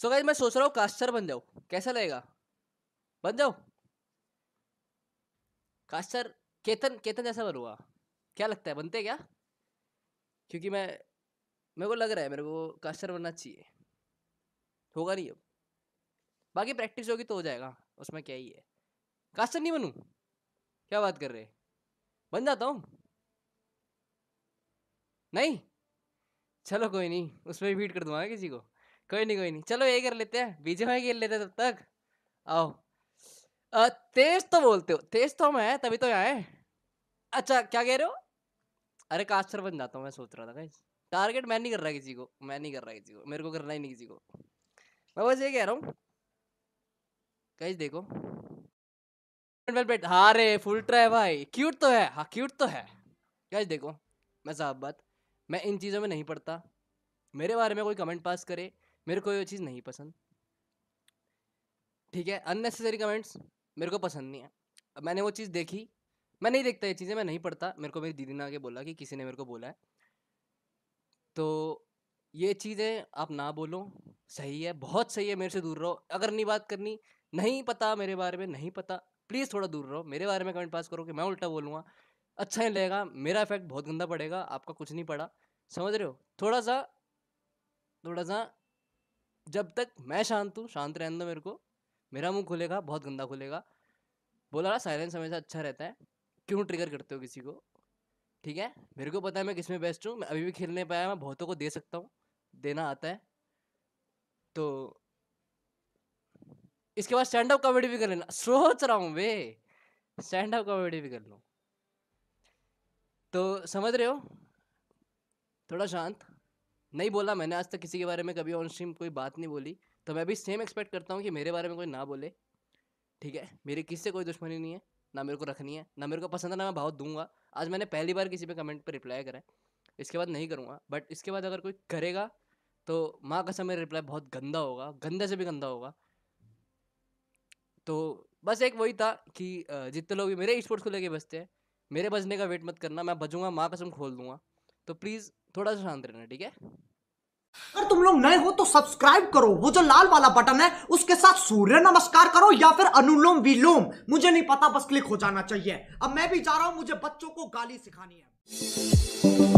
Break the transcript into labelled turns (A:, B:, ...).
A: so guys मैं सोच रहा हूँ कास्टर बन जाओ कैसा लगेगा बन जाओ कास्टर केतन केतन जैसा बनूंगा क्या लगता है बनते क्या क्योंकि मैं मेरे को लग रहा है मेरे को कास्टर बनना चाहिए होगा नहीं अब बाकी प्रैक्टिस होगी तो हो जाएगा उसमें क्या ही है कास्टर नहीं बनूँ क्या बात कर रहे बन जाता हूँ नहीं चलो कोई नहीं उसमें रिपीट कर दूंगा किसी को कोई नहीं कोई नहीं चलो ये कर लेते हैं बीजे में खेल लेते हैं तब तक आओ तेज तो बोलते हो तेज तो हम है तभी तो यहाँ अच्छा क्या कह रहे हो अरे कास्टर बन जाता हूँ मैं सोच रहा था भाई टारगेट मैं नहीं कर रहा किसी को मैं नहीं कर रहा किसी को मेरे को करना ही नहीं किसी को मैं बस ये कह रहा हूँ कहीं देखो वेलपेट हाँ रे फुल ट्राई भाई क्यूट तो है हाँ क्यूट तो है कैसे देखो मैं साहब बात मैं इन चीज़ों में नहीं पढ़ता मेरे बारे में कोई कमेंट पास करे मेरे को ये चीज़ नहीं पसंद ठीक है अननेसेसरी कमेंट्स मेरे को पसंद नहीं है अब मैंने वो चीज़ देखी मैं नहीं देखता ये चीज़ें मैं नहीं पढ़ता मेरे को मेरी दीदी ने आगे बोला कि किसी ने मेरे को बोला है तो ये चीज़ें आप ना बोलो सही है बहुत सही है मेरे से दूर रहो अगर नहीं बात करनी नहीं पता मेरे बारे में नहीं पता प्लीज़ थोड़ा दूर रहो मेरे बारे में कमेंट पास करो कि मैं उल्टा बोलूँगा अच्छा ही लगेगा मेरा इफेक्ट बहुत गंदा पड़ेगा आपका कुछ नहीं पड़ा समझ रहे हो थोड़ा सा थोड़ा सा जब तक मैं शांत हूँ शांत रहने दो मेरे को मेरा मुंह खुलेगा बहुत गंदा खुलेगा बोला रहा साइलेंस हमेशा अच्छा रहता है क्यों ट्रिगर करते हो किसी को ठीक है मेरे को पता है मैं किस में बेस्ट हूँ मैं अभी भी खेल नहीं पाया मैं बहुतों को दे सकता हूँ देना आता है तो इसके बाद स्टैंड अप कॉमेडी भी कर लेना सोच रहा हूँ वे स्टैंड अप कॉमेडी भी कर लूँ तो समझ रहे हो थोड़ा शांत नहीं बोला मैंने आज तक किसी के बारे में कभी ऑन स्ट्रीम कोई बात नहीं बोली तो मैं भी सेम एक्सपेक्ट करता हूँ कि मेरे बारे में कोई ना बोले ठीक है मेरी किससे कोई दुश्मनी नहीं है ना मेरे को रखनी है ना मेरे को पसंद है ना मैं भाव दूंगा आज मैंने पहली बार किसी पे कमेंट पर रिप्लाई करा है इसके बाद नहीं करूँगा बट इसके बाद अगर कोई करेगा तो माँ का मेरा रिप्लाई बहुत गंदा होगा गंदे से भी गंदा होगा तो बस एक वही था कि जितने लोग भी मेरे स्पोर्ट्स को लेके बचते हैं मेरे बजने का वेट मत करना मैं बजूंगा माँ कसम खोल दूंगा तो प्लीज़ थोड़ा सा शांत रहना ठीक है
B: अगर तुम लोग नए हो तो सब्सक्राइब करो वो जो लाल वाला बटन है उसके साथ सूर्य नमस्कार करो या फिर अनुलोम विलोम मुझे नहीं पता बस क्लिक हो जाना चाहिए अब मैं भी जा रहा हूं मुझे बच्चों को गाली सिखानी है